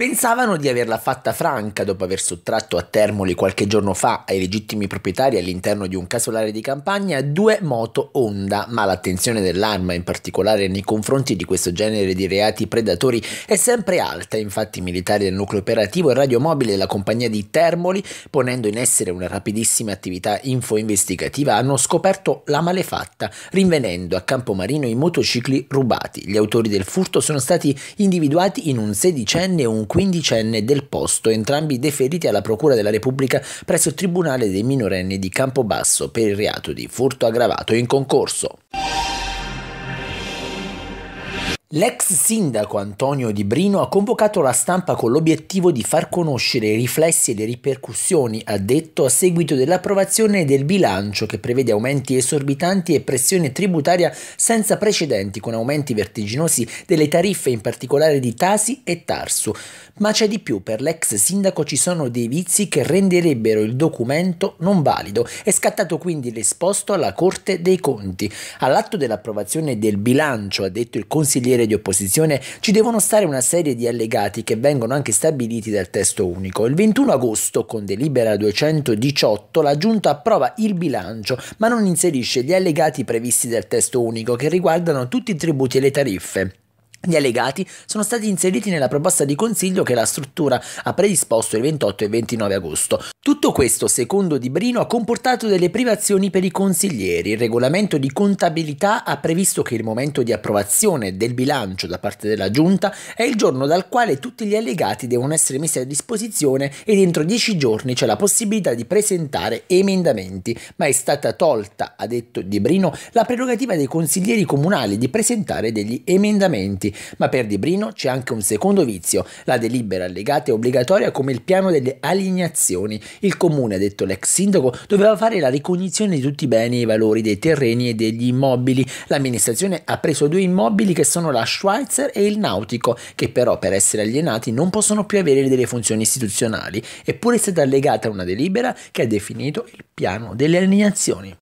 Pensavano di averla fatta franca dopo aver sottratto a Termoli qualche giorno fa ai legittimi proprietari all'interno di un casolare di campagna due moto Honda, ma l'attenzione dell'arma in particolare nei confronti di questo genere di reati predatori è sempre alta, infatti i militari del nucleo operativo e radiomobile della compagnia di Termoli, ponendo in essere una rapidissima attività info-investigativa, hanno scoperto la malefatta, rinvenendo a Campomarino i motocicli rubati. Gli autori del furto sono stati individuati in un sedicenne e un quindicenne del posto, entrambi deferiti alla Procura della Repubblica presso il Tribunale dei minorenni di Campobasso per il reato di furto aggravato in concorso. L'ex sindaco Antonio Di Brino ha convocato la stampa con l'obiettivo di far conoscere i riflessi e le ripercussioni, ha detto, a seguito dell'approvazione del bilancio che prevede aumenti esorbitanti e pressione tributaria senza precedenti, con aumenti vertiginosi delle tariffe in particolare di Tasi e Tarsu. Ma c'è di più, per l'ex sindaco ci sono dei vizi che renderebbero il documento non valido. È scattato quindi l'esposto alla Corte dei Conti. All'atto dell'approvazione del bilancio, ha detto il consigliere potere di opposizione, ci devono stare una serie di allegati che vengono anche stabiliti dal testo unico. Il 21 agosto, con delibera 218, la Giunta approva il bilancio, ma non inserisce gli allegati previsti dal testo unico che riguardano tutti i tributi e le tariffe. Gli allegati sono stati inseriti nella proposta di consiglio che la struttura ha predisposto il 28 e 29 agosto. Tutto questo, secondo Di Brino, ha comportato delle privazioni per i consiglieri. Il regolamento di contabilità ha previsto che il momento di approvazione del bilancio da parte della Giunta è il giorno dal quale tutti gli allegati devono essere messi a disposizione e dentro dieci giorni c'è la possibilità di presentare emendamenti, ma è stata tolta, ha detto Di Brino, la prerogativa dei consiglieri comunali di presentare degli emendamenti ma per Di Brino c'è anche un secondo vizio, la delibera allegata è obbligatoria come il piano delle alienazioni. Il comune, ha detto l'ex sindaco, doveva fare la ricognizione di tutti i beni e i valori dei terreni e degli immobili. L'amministrazione ha preso due immobili che sono la Schweizer e il Nautico, che però per essere alienati non possono più avere delle funzioni istituzionali, eppure è stata allegata una delibera che ha definito il piano delle alienazioni.